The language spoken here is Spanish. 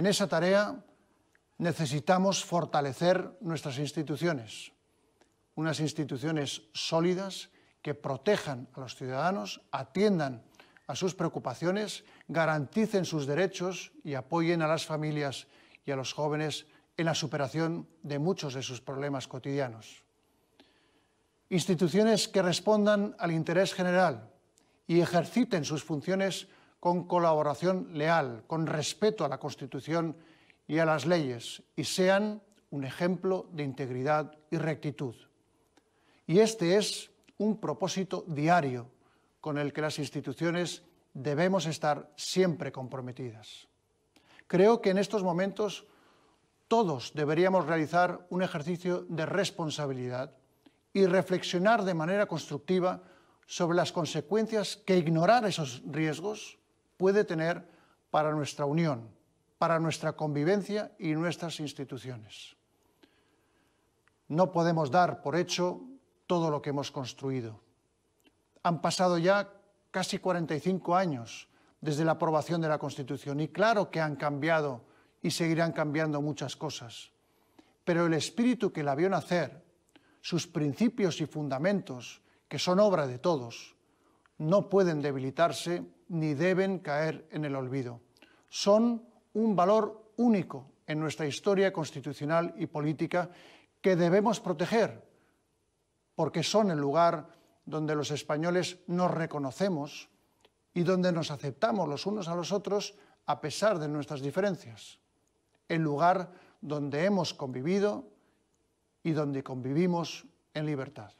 En esa tarea necesitamos fortalecer nuestras instituciones, unas instituciones sólidas que protejan a los ciudadanos, atiendan a sus preocupaciones, garanticen sus derechos y apoyen a las familias y a los jóvenes en la superación de muchos de sus problemas cotidianos. Instituciones que respondan al interés general y ejerciten sus funciones con colaboración leal, con respeto a la Constitución y a las leyes, y sean un ejemplo de integridad y rectitud. Y este es un propósito diario con el que las instituciones debemos estar siempre comprometidas. Creo que en estos momentos todos deberíamos realizar un ejercicio de responsabilidad y reflexionar de manera constructiva sobre las consecuencias que ignorar esos riesgos puede tener para nuestra unión, para nuestra convivencia y nuestras instituciones. No podemos dar por hecho todo lo que hemos construido. Han pasado ya casi 45 años desde la aprobación de la Constitución y claro que han cambiado y seguirán cambiando muchas cosas, pero el espíritu que la vio nacer, sus principios y fundamentos, que son obra de todos, no pueden debilitarse ni deben caer en el olvido. Son un valor único en nuestra historia constitucional y política que debemos proteger, porque son el lugar donde los españoles nos reconocemos y donde nos aceptamos los unos a los otros a pesar de nuestras diferencias. El lugar donde hemos convivido y donde convivimos en libertad.